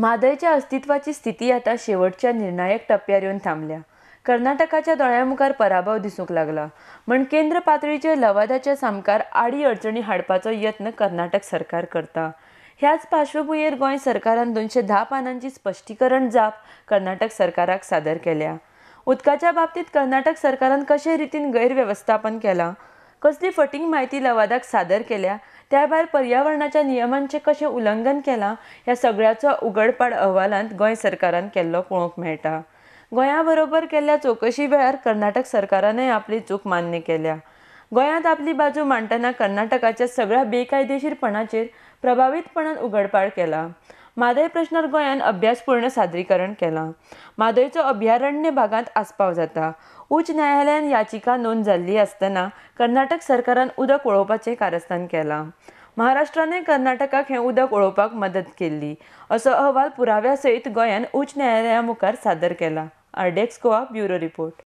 म्हादयच्या अस्तित्वाची स्थिती आता शेवटच्या निर्णायक टप्प्यार येऊन थांबल्या कर्नाटकाच्या दोळ्यामुखार पराभव दिसूक लागला म्हण केंद्र पातळीचेर लवादाच्या सामकार आडी अडचणी हाडपाचो यत्न कर्नाटक सरकार करता ह्याच पार्श्वभूमीवर गोंय सरकारान दोनशे धा पानांची स्पष्टीकरण जाप कर्नाटक सरकाराक सादर केल्या उदकाच्या बाबतीत कर्नाटक सरकारान कशे रितीन गैरव्यवस्थापन केलां कसली फटींग माहिती लवादाक सादर केल्या त्या भायर पर्यावरणाच्या नियमांचे कशें उल्लंघन केला ह्या सगळ्याचो उघडपाड अहवालांत गोंय सरकारान केल्लो पळोवंक मेळटा गोंया बरोबर केल्ल्या चवकशी वेळार कर्नाटक सरकारानय आपली चूक मान्य केल्या गोंयांत आपली बाजू मांडटना कर्नाटकाच्या सगळ्या बेकायदेशीरपणाचेर प्रभावीतपणान उघडपाड केला म्हादय प्रश्नार गोंयांत अभ्यासपूर्ण सादरीकरण केलां म्हादयचो अभयारण्य भागांत आसपाव जाता उच्च न्यायालयान याचिका नोंद जाल्ली आसतना कर्नाटक सरकारान उदक ओळोवपाचें कारस्थान केलां महाराष्ट्राने कर्नाटकाक हें उदक ओळोवपाक मदत केल्ली असो अहवाल पुराव्या सयत उच्च न्यायालया मुखार सादर केला आरडेक्स गोवा ब्युरो रिपोर्ट